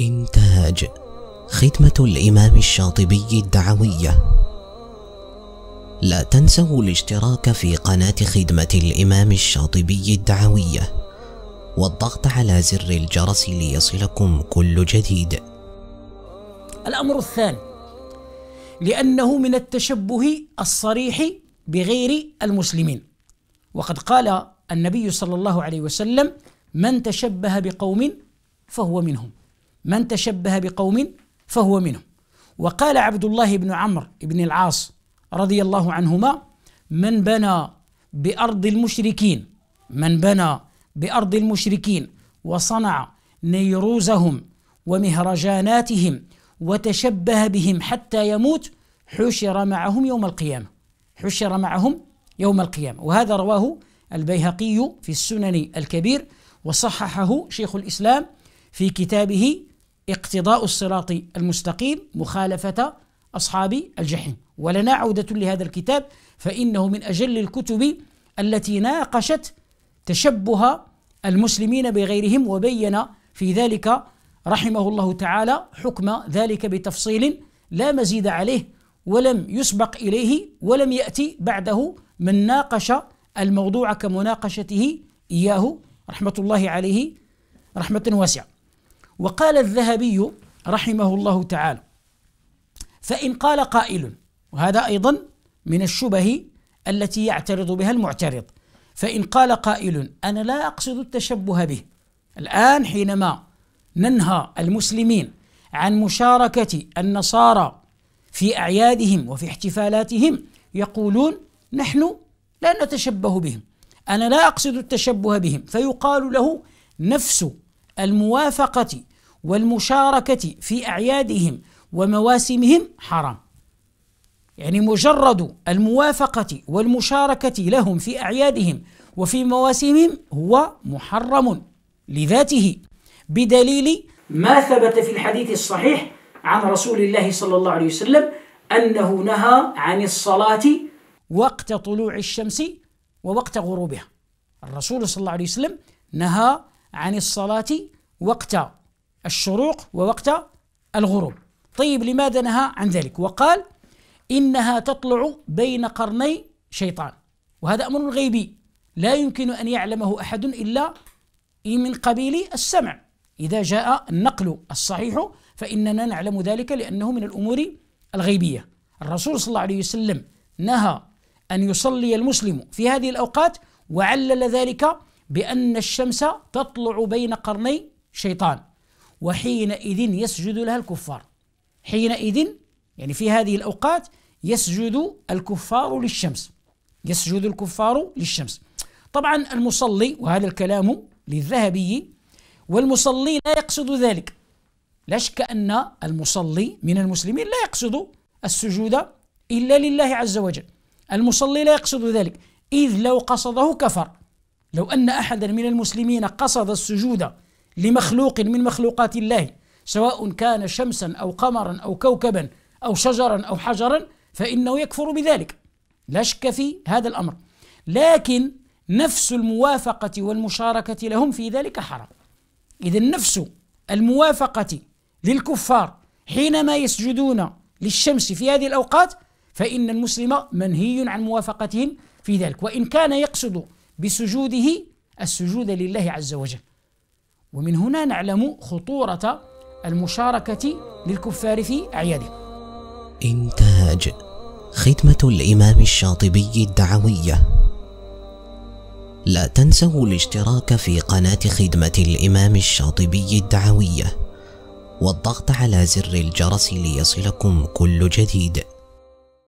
إنتاج خدمة الإمام الشاطبي الدعوية لا تنسوا الاشتراك في قناة خدمة الإمام الشاطبي الدعوية والضغط على زر الجرس ليصلكم كل جديد الأمر الثاني لأنه من التشبه الصريح بغير المسلمين وقد قال النبي صلى الله عليه وسلم من تشبه بقوم فهو منهم من تشبه بقوم فهو منهم وقال عبد الله بن عمرو بن العاص رضي الله عنهما من بنى بأرض المشركين من بنى بأرض المشركين وصنع نيروزهم ومهرجاناتهم وتشبه بهم حتى يموت حشر معهم يوم القيامة حشر معهم يوم القيامة وهذا رواه البيهقي في السنن الكبير وصححه شيخ الإسلام في كتابه اقتضاء الصراط المستقيم مخالفة أصحاب الجحيم ولنا عودة لهذا الكتاب فإنه من أجل الكتب التي ناقشت تشبه المسلمين بغيرهم وبين في ذلك رحمه الله تعالى حكم ذلك بتفصيل لا مزيد عليه ولم يسبق إليه ولم يأتي بعده من ناقش الموضوع كمناقشته إياه رحمة الله عليه رحمة واسعة وقال الذهبي رحمه الله تعالى فإن قال قائل وهذا أيضا من الشبه التي يعترض بها المعترض فإن قال قائل أنا لا أقصد التشبه به الآن حينما ننهى المسلمين عن مشاركة النصارى في أعيادهم وفي احتفالاتهم يقولون نحن لا نتشبه بهم أنا لا أقصد التشبه بهم فيقال له نفس الموافقة والمشاركة في أعيادهم ومواسمهم حرام يعني مجرد الموافقة والمشاركة لهم في أعيادهم وفي مواسمهم هو محرم لذاته بدليل ما ثبت في الحديث الصحيح عن رسول الله صلى الله عليه وسلم أنه نهى عن الصلاة وقت طلوع الشمس ووقت غروبها الرسول صلى الله عليه وسلم نهى عن الصلاة وقت الشروق ووقت الغروب طيب لماذا نهى عن ذلك وقال إنها تطلع بين قرني شيطان وهذا أمر غيبي لا يمكن أن يعلمه أحد إلا من قبيل السمع إذا جاء النقل الصحيح فإننا نعلم ذلك لأنه من الأمور الغيبية الرسول صلى الله عليه وسلم نهى أن يصلي المسلم في هذه الأوقات وعلل ذلك بأن الشمس تطلع بين قرني شيطان وحينئذ يسجد لها الكفار حينئذ يعني في هذه الأوقات يسجد الكفار للشمس يسجد الكفار للشمس طبعا المصلي وهذا الكلام للذهبي والمصلي لا يقصد ذلك لا شك أن المصلي من المسلمين لا يقصد السجود إلا لله عز وجل المصلي لا يقصد ذلك إذ لو قصده كفر لو أن أحدا من المسلمين قصد السجود لمخلوق من مخلوقات الله سواء كان شمسا أو قمرا أو كوكبا أو شجرا أو حجرا فإنه يكفر بذلك لا شك في هذا الأمر لكن نفس الموافقة والمشاركة لهم في ذلك حرام إذا نفس الموافقة للكفار حينما يسجدون للشمس في هذه الأوقات فإن المسلم منهي عن موافقتهم في ذلك وإن كان يقصد بسجوده السجود لله عز وجل ومن هنا نعلم خطورة المشاركة للكفار في أعيادهم إنتاج خدمة الإمام الشاطبي الدعوية لا تنسوا الاشتراك في قناة خدمة الإمام الشاطبي الدعوية والضغط على زر الجرس ليصلكم كل جديد